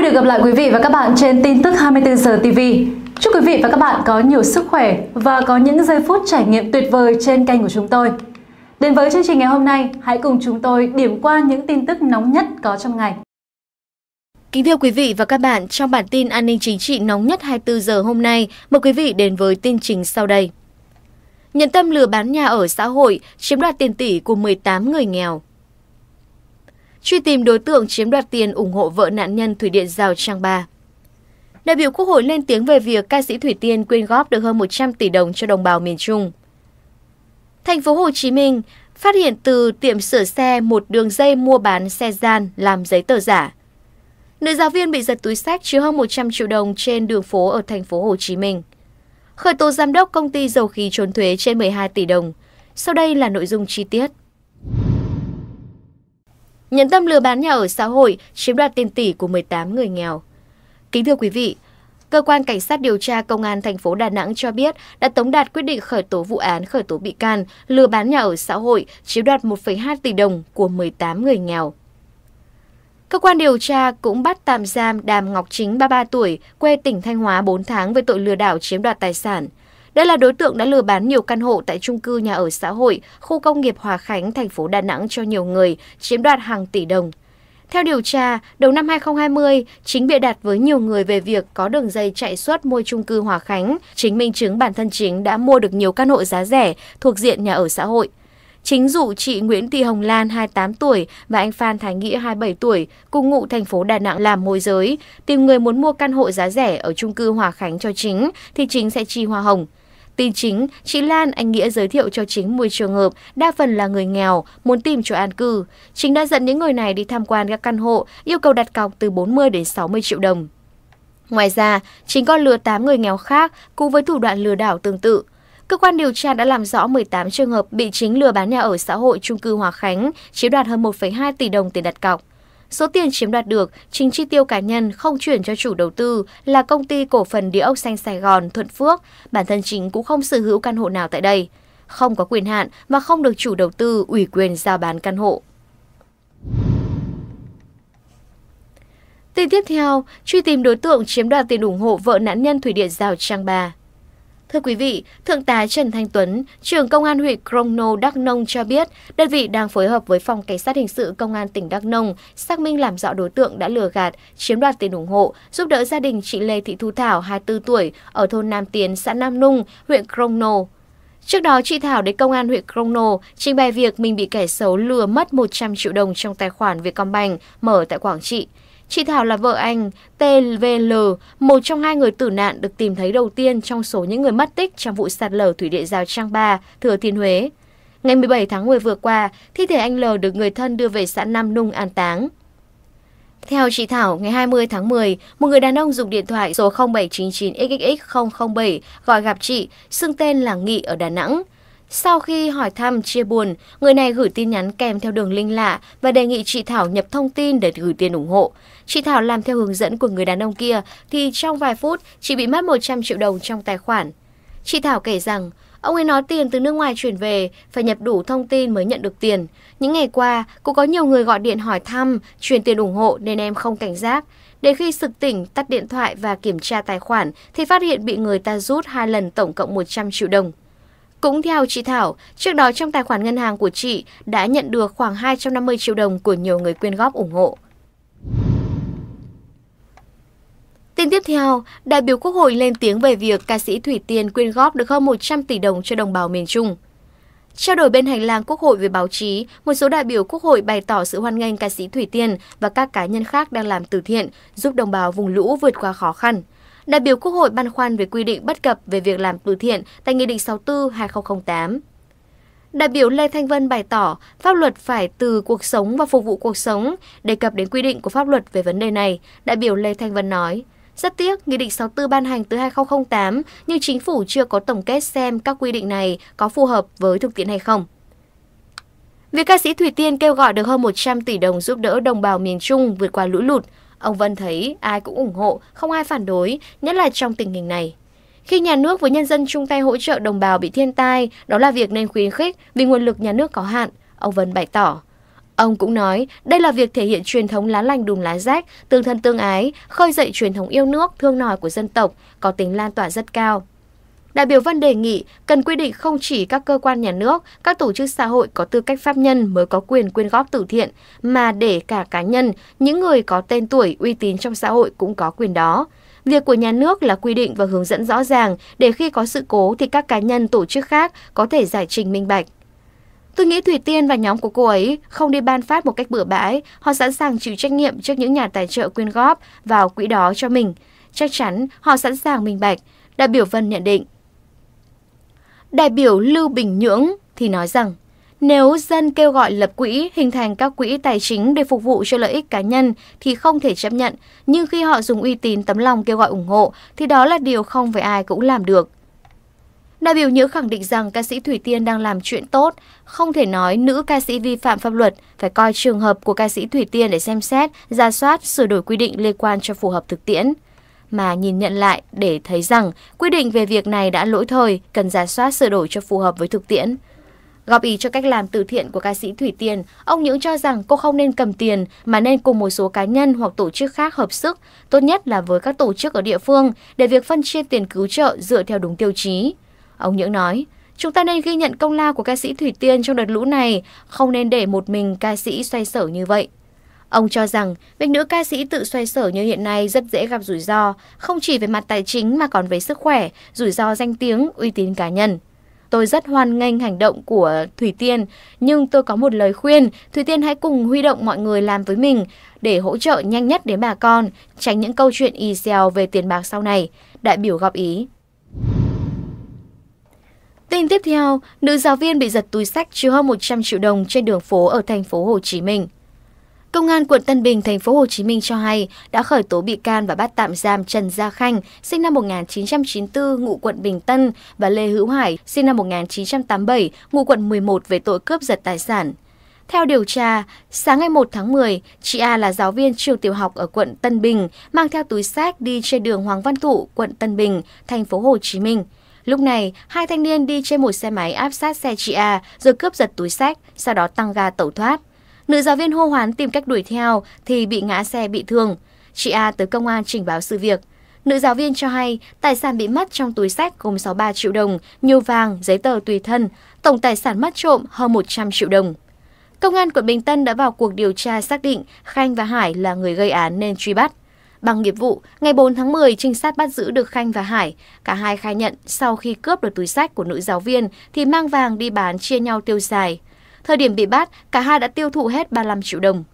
vui được gặp lại quý vị và các bạn trên tin tức 24 giờ TV. Chúc quý vị và các bạn có nhiều sức khỏe và có những giây phút trải nghiệm tuyệt vời trên kênh của chúng tôi. Đến với chương trình ngày hôm nay, hãy cùng chúng tôi điểm qua những tin tức nóng nhất có trong ngày. Kính thưa quý vị và các bạn, trong bản tin an ninh chính trị nóng nhất 24 giờ hôm nay, mời quý vị đến với tin trình sau đây. Nhận tâm lừa bán nhà ở xã hội, chiếm đoạt tiền tỷ của 18 người nghèo truy tìm đối tượng chiếm đoạt tiền ủng hộ vợ nạn nhân Thủy Điện Giao Trang Ba. Đại biểu Quốc hội lên tiếng về việc ca sĩ Thủy Tiên quyên góp được hơn 100 tỷ đồng cho đồng bào miền Trung. Thành phố Hồ Chí Minh phát hiện từ tiệm sửa xe một đường dây mua bán xe gian làm giấy tờ giả. Nữ giáo viên bị giật túi sách chứa hơn 100 triệu đồng trên đường phố ở thành phố Hồ Chí Minh. Khởi tố giám đốc công ty dầu khí trốn thuế trên 12 tỷ đồng. Sau đây là nội dung chi tiết nhận tâm lừa bán nhà ở xã hội, chiếm đoạt tiền tỷ của 18 người nghèo. Kính thưa quý vị, Cơ quan Cảnh sát điều tra Công an thành phố Đà Nẵng cho biết đã tống đạt quyết định khởi tố vụ án khởi tố bị can lừa bán nhà ở xã hội chiếm đoạt 1,2 tỷ đồng của 18 người nghèo. Cơ quan điều tra cũng bắt tạm giam Đàm Ngọc Chính, 33 tuổi, quê tỉnh Thanh Hóa 4 tháng với tội lừa đảo chiếm đoạt tài sản. Đây là đối tượng đã lừa bán nhiều căn hộ tại trung cư nhà ở xã hội, khu công nghiệp Hòa Khánh, thành phố Đà Nẵng cho nhiều người, chiếm đoạt hàng tỷ đồng. Theo điều tra, đầu năm 2020, chính bịa đặt với nhiều người về việc có đường dây chạy suốt mua trung cư Hòa Khánh, chính minh chứng bản thân chính đã mua được nhiều căn hộ giá rẻ thuộc diện nhà ở xã hội. Chính dụ chị Nguyễn Thị Hồng Lan 28 tuổi và anh Phan Thái Nghĩa 27 tuổi cùng ngụ thành phố Đà Nẵng làm môi giới, tìm người muốn mua căn hộ giá rẻ ở trung cư Hòa Khánh cho chính thì chính sẽ chi hoa hồng. Tin chính, chị Lan, anh Nghĩa giới thiệu cho chính 10 trường hợp, đa phần là người nghèo, muốn tìm chỗ an cư. Chính đã dẫn những người này đi tham quan các căn hộ, yêu cầu đặt cọc từ 40 đến 60 triệu đồng. Ngoài ra, chính còn lừa 8 người nghèo khác cùng với thủ đoạn lừa đảo tương tự. Cơ quan điều tra đã làm rõ 18 trường hợp bị chính lừa bán nhà ở xã hội trung cư Hòa Khánh, chiếm đoạt hơn 1,2 tỷ đồng tiền đặt cọc. Số tiền chiếm đoạt được, chính chi tiêu cá nhân không chuyển cho chủ đầu tư là công ty cổ phần địa ốc xanh Sài Gòn, Thuận Phước, bản thân chính cũng không sở hữu căn hộ nào tại đây, không có quyền hạn và không được chủ đầu tư ủy quyền giao bán căn hộ. Tin tiếp theo, truy tìm đối tượng chiếm đoạt tiền ủng hộ vợ nạn nhân thủy điện Giao Trang Bà. Thưa quý vị, Thượng tá Trần Thanh Tuấn, trưởng Công an huyện Crono, Đắk Nông cho biết, đơn vị đang phối hợp với Phòng Cảnh sát Hình sự Công an tỉnh Đắk Nông xác minh làm rõ đối tượng đã lừa gạt, chiếm đoạt tiền ủng hộ, giúp đỡ gia đình chị Lê Thị Thu Thảo, 24 tuổi, ở thôn Nam Tiến, xã Nam Nung, huyện Crono. Trước đó, chị Thảo đến công an huyện Crono trình bày việc mình bị kẻ xấu lừa mất 100 triệu đồng trong tài khoản Vietcombank mở tại Quảng Trị. Chị Thảo là vợ anh TVL, một trong hai người tử nạn được tìm thấy đầu tiên trong số những người mất tích trong vụ sạt lở thủy điện Giao Trang 3, Thừa Thiên Huế. Ngày 17 tháng 10 vừa qua, thi thể anh L được người thân đưa về xã Nam Nung an táng. Theo chị Thảo, ngày 20 tháng 10, một người đàn ông dùng điện thoại số 0799 xxx007 gọi gặp chị, xưng tên là Nghị ở Đà Nẵng. Sau khi hỏi thăm chia buồn, người này gửi tin nhắn kèm theo đường link lạ và đề nghị chị Thảo nhập thông tin để gửi tiền ủng hộ. Chị Thảo làm theo hướng dẫn của người đàn ông kia thì trong vài phút chị bị mất 100 triệu đồng trong tài khoản. Chị Thảo kể rằng Ông ấy nói tiền từ nước ngoài chuyển về, phải nhập đủ thông tin mới nhận được tiền. Những ngày qua, cũng có nhiều người gọi điện hỏi thăm, chuyển tiền ủng hộ nên em không cảnh giác. để khi sực tỉnh, tắt điện thoại và kiểm tra tài khoản thì phát hiện bị người ta rút hai lần tổng cộng 100 triệu đồng. Cũng theo chị Thảo, trước đó trong tài khoản ngân hàng của chị đã nhận được khoảng 250 triệu đồng của nhiều người quyên góp ủng hộ. Tin tiếp theo, đại biểu Quốc hội lên tiếng về việc ca sĩ Thủy Tiên quyên góp được hơn 100 tỷ đồng cho đồng bào miền Trung. Trao đổi bên hành lang Quốc hội với báo chí, một số đại biểu Quốc hội bày tỏ sự hoan nghênh ca sĩ Thủy Tiên và các cá nhân khác đang làm từ thiện giúp đồng bào vùng lũ vượt qua khó khăn. Đại biểu Quốc hội băn khoăn về quy định bất cập về việc làm từ thiện tại Nghị định 64-2008. Đại biểu Lê Thanh Vân bày tỏ pháp luật phải từ cuộc sống và phục vụ cuộc sống, đề cập đến quy định của pháp luật về vấn đề này, đại biểu Lê Thanh Vân nói. Rất tiếc, Nghị định 64 ban hành từ 2008 nhưng chính phủ chưa có tổng kết xem các quy định này có phù hợp với thực tiễn hay không. Việc ca sĩ Thủy Tiên kêu gọi được hơn 100 tỷ đồng giúp đỡ đồng bào miền Trung vượt qua lũ lụt, Ông Vân thấy ai cũng ủng hộ, không ai phản đối, nhất là trong tình hình này. Khi nhà nước với nhân dân chung tay hỗ trợ đồng bào bị thiên tai, đó là việc nên khuyến khích vì nguồn lực nhà nước có hạn, ông Vân bày tỏ. Ông cũng nói, đây là việc thể hiện truyền thống lá lành đùm lá rách, tương thân tương ái, khơi dậy truyền thống yêu nước, thương nòi của dân tộc, có tính lan tỏa rất cao. Đại biểu Vân đề nghị cần quy định không chỉ các cơ quan nhà nước, các tổ chức xã hội có tư cách pháp nhân mới có quyền quyên góp từ thiện, mà để cả cá nhân, những người có tên tuổi, uy tín trong xã hội cũng có quyền đó. Việc của nhà nước là quy định và hướng dẫn rõ ràng để khi có sự cố thì các cá nhân tổ chức khác có thể giải trình minh bạch. Tôi nghĩ Thủy Tiên và nhóm của cô ấy không đi ban phát một cách bừa bãi, họ sẵn sàng chịu trách nhiệm trước những nhà tài trợ quyên góp vào quỹ đó cho mình. Chắc chắn họ sẵn sàng minh bạch, đại biểu Vân nhận định. Đại biểu Lưu Bình Nhưỡng thì nói rằng, nếu dân kêu gọi lập quỹ, hình thành các quỹ tài chính để phục vụ cho lợi ích cá nhân thì không thể chấp nhận, nhưng khi họ dùng uy tín tấm lòng kêu gọi ủng hộ thì đó là điều không phải ai cũng làm được. Đại biểu Nhữ khẳng định rằng ca sĩ Thủy Tiên đang làm chuyện tốt, không thể nói nữ ca sĩ vi phạm pháp luật, phải coi trường hợp của ca sĩ Thủy Tiên để xem xét, ra soát, sửa đổi quy định liên quan cho phù hợp thực tiễn mà nhìn nhận lại để thấy rằng quy định về việc này đã lỗi thời, cần giả soát sửa đổi cho phù hợp với thực tiễn. Góp ý cho cách làm từ thiện của ca sĩ Thủy Tiên, ông Nhưỡng cho rằng cô không nên cầm tiền mà nên cùng một số cá nhân hoặc tổ chức khác hợp sức, tốt nhất là với các tổ chức ở địa phương để việc phân chia tiền cứu trợ dựa theo đúng tiêu chí. Ông Nhưỡng nói, chúng ta nên ghi nhận công lao của ca sĩ Thủy Tiên trong đợt lũ này, không nên để một mình ca sĩ xoay sở như vậy. Ông cho rằng việc nữ ca sĩ tự xoay sở như hiện nay rất dễ gặp rủi ro, không chỉ về mặt tài chính mà còn về sức khỏe, rủi ro danh tiếng, uy tín cá nhân. Tôi rất hoan nghênh hành động của Thủy Tiên, nhưng tôi có một lời khuyên, Thủy Tiên hãy cùng huy động mọi người làm với mình để hỗ trợ nhanh nhất đến bà con, tránh những câu chuyện y xèo về tiền bạc sau này, đại biểu góp ý. Tin tiếp theo, nữ giáo viên bị giật túi sách chứa hơn 100 triệu đồng trên đường phố ở thành phố Hồ Chí Minh. Công an quận Tân Bình, thành phố Hồ Chí Minh cho hay đã khởi tố bị can và bắt tạm giam Trần Gia Khanh, sinh năm 1994, ngụ quận Bình Tân và Lê Hữu Hải, sinh năm 1987, ngụ quận 11 về tội cướp giật tài sản. Theo điều tra, sáng ngày 1 tháng 10, chị A là giáo viên trường tiểu học ở quận Tân Bình, mang theo túi sách đi trên đường Hoàng Văn Thụ, quận Tân Bình, thành phố Hồ Chí Minh. Lúc này, hai thanh niên đi trên một xe máy áp sát xe chị A rồi cướp giật túi sách, sau đó tăng ga tẩu thoát. Nữ giáo viên hô hoán tìm cách đuổi theo thì bị ngã xe bị thương. Chị A tới công an trình báo sự việc. Nữ giáo viên cho hay tài sản bị mất trong túi sách gồm 63 triệu đồng, nhiều vàng, giấy tờ tùy thân, tổng tài sản mất trộm hơn 100 triệu đồng. Công an quận Bình Tân đã vào cuộc điều tra xác định Khanh và Hải là người gây án nên truy bắt. Bằng nghiệp vụ, ngày 4 tháng 10, trinh sát bắt giữ được Khanh và Hải. Cả hai khai nhận sau khi cướp được túi sách của nữ giáo viên thì mang vàng đi bán chia nhau tiêu xài. Thời điểm bị bắt, cả hai đã tiêu thụ hết 35 triệu đồng.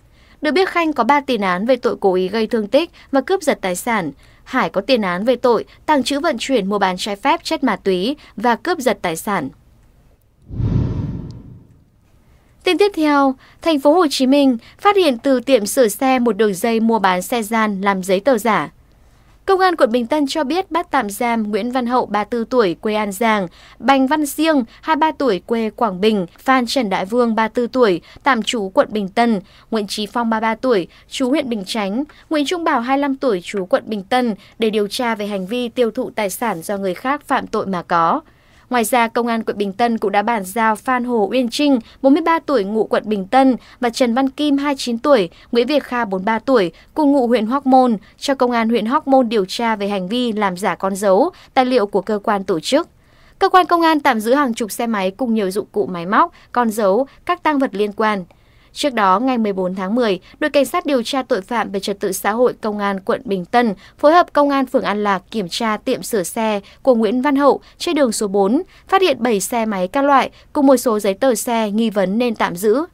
Được biết Khanh có 3 tiền án về tội cố ý gây thương tích và cướp giật tài sản. Hải có tiền án về tội tàng trữ vận chuyển mua bán trái phép chất ma túy và cướp giật tài sản. Tin tiếp theo, thành phố Hồ Chí Minh phát hiện từ tiệm sửa xe một đường dây mua bán xe gian làm giấy tờ giả. Công an quận Bình Tân cho biết bắt tạm giam Nguyễn Văn Hậu 34 tuổi quê An Giang, Bành Văn Siêng 23 tuổi quê Quảng Bình, Phan Trần Đại Vương 34 tuổi tạm trú quận Bình Tân, Nguyễn Trí Phong 33 tuổi trú huyện Bình Chánh, Nguyễn Trung Bảo 25 tuổi trú quận Bình Tân để điều tra về hành vi tiêu thụ tài sản do người khác phạm tội mà có. Ngoài ra, Công an quận Bình Tân cũng đã bàn giao Phan Hồ Uyên Trinh, 43 tuổi ngụ quận Bình Tân và Trần Văn Kim, 29 tuổi, Nguyễn Việt Kha, 43 tuổi, cùng ngụ huyện hóc Môn, cho Công an huyện hóc Môn điều tra về hành vi làm giả con dấu, tài liệu của cơ quan tổ chức. Cơ quan công an tạm giữ hàng chục xe máy cùng nhiều dụng cụ máy móc, con dấu, các tăng vật liên quan. Trước đó, ngày 14 tháng 10, đội cảnh sát điều tra tội phạm về trật tự xã hội Công an quận Bình Tân phối hợp Công an phường An Lạc kiểm tra tiệm sửa xe của Nguyễn Văn Hậu trên đường số 4, phát hiện 7 xe máy các loại cùng một số giấy tờ xe nghi vấn nên tạm giữ.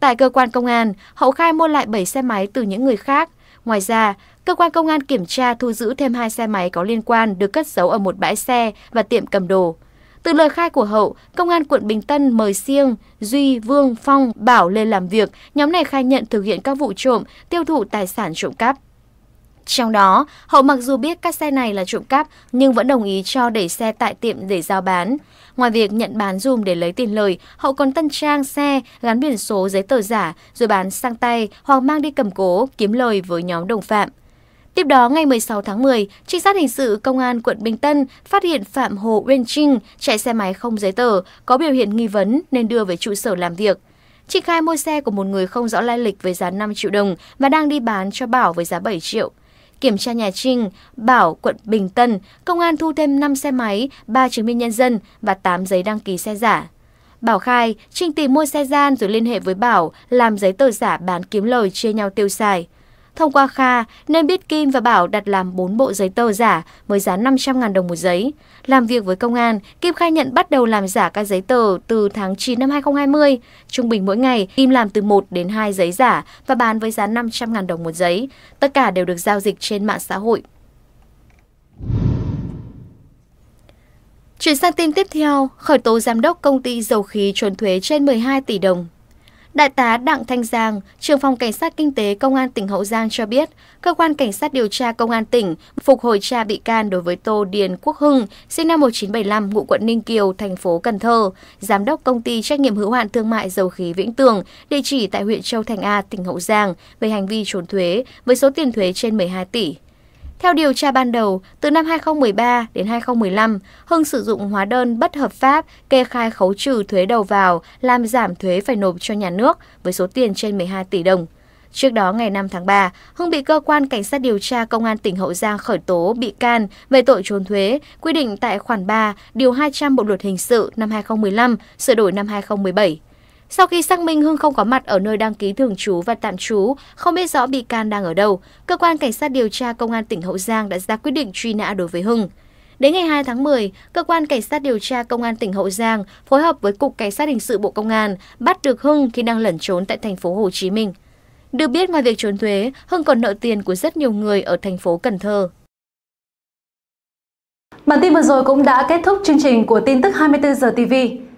Tại cơ quan công an, Hậu khai mua lại 7 xe máy từ những người khác. Ngoài ra, cơ quan công an kiểm tra thu giữ thêm hai xe máy có liên quan được cất giấu ở một bãi xe và tiệm cầm đồ. Từ lời khai của Hậu, Công an quận Bình Tân mời Siêng, Duy, Vương, Phong, Bảo lên làm việc. Nhóm này khai nhận thực hiện các vụ trộm, tiêu thụ tài sản trộm cắp. Trong đó, Hậu mặc dù biết các xe này là trộm cắp nhưng vẫn đồng ý cho để xe tại tiệm để giao bán. Ngoài việc nhận bán dùm để lấy tiền lời, Hậu còn tân trang xe, gắn biển số giấy tờ giả rồi bán sang tay hoặc mang đi cầm cố, kiếm lời với nhóm đồng phạm. Tiếp đó, ngày 16 tháng 10, trinh sát hình sự Công an quận Bình Tân phát hiện Phạm Hồ Uyên Trinh chạy xe máy không giấy tờ, có biểu hiện nghi vấn nên đưa về trụ sở làm việc. Chị khai mua xe của một người không rõ lai lịch với giá 5 triệu đồng và đang đi bán cho Bảo với giá 7 triệu. Kiểm tra nhà Trinh, Bảo, quận Bình Tân, công an thu thêm 5 xe máy, 3 chứng minh nhân dân và 8 giấy đăng ký xe giả. Bảo khai, Trinh tìm mua xe gian rồi liên hệ với Bảo, làm giấy tờ giả bán kiếm lời chia nhau tiêu xài. Thông qua Kha nên biết Kim và Bảo đặt làm 4 bộ giấy tờ giả với giá 500.000 đồng một giấy. Làm việc với công an, Kim khai nhận bắt đầu làm giả các giấy tờ từ tháng 9 năm 2020. Trung bình mỗi ngày, Kim làm từ 1 đến 2 giấy giả và bán với giá 500.000 đồng một giấy. Tất cả đều được giao dịch trên mạng xã hội. Chuyển sang tin tiếp theo, khởi tố giám đốc công ty dầu khí trốn thuế trên 12 tỷ đồng Đại tá Đặng Thanh Giang, trưởng phòng Cảnh sát Kinh tế Công an tỉnh Hậu Giang cho biết, Cơ quan Cảnh sát điều tra Công an tỉnh phục hồi tra bị can đối với Tô Điền Quốc Hưng, sinh năm 1975, ngụ quận Ninh Kiều, thành phố Cần Thơ, giám đốc công ty trách nhiệm hữu hạn thương mại dầu khí Vĩnh Tường, địa chỉ tại huyện Châu Thành A, tỉnh Hậu Giang, về hành vi trốn thuế với số tiền thuế trên 12 tỷ. Theo điều tra ban đầu, từ năm 2013 đến 2015, Hưng sử dụng hóa đơn bất hợp pháp kê khai khấu trừ thuế đầu vào, làm giảm thuế phải nộp cho nhà nước với số tiền trên 12 tỷ đồng. Trước đó, ngày 5 tháng 3, Hưng bị cơ quan cảnh sát điều tra công an tỉnh Hậu Giang khởi tố bị can về tội trốn thuế, quy định tại khoản 3, điều 200 Bộ luật hình sự năm 2015, sửa đổi năm 2017. Sau khi xác minh Hưng không có mặt ở nơi đăng ký thường trú và tạm trú, không biết rõ bị can đang ở đâu, cơ quan cảnh sát điều tra công an tỉnh Hậu Giang đã ra quyết định truy nã đối với Hưng. Đến ngày 2 tháng 10, cơ quan cảnh sát điều tra công an tỉnh Hậu Giang phối hợp với cục cảnh sát hình sự Bộ Công an bắt được Hưng khi đang lẩn trốn tại thành phố Hồ Chí Minh. Được biết ngoài việc trốn thuế, Hưng còn nợ tiền của rất nhiều người ở thành phố Cần Thơ. Bản tin vừa rồi cũng đã kết thúc chương trình của tin tức 24 giờ TV.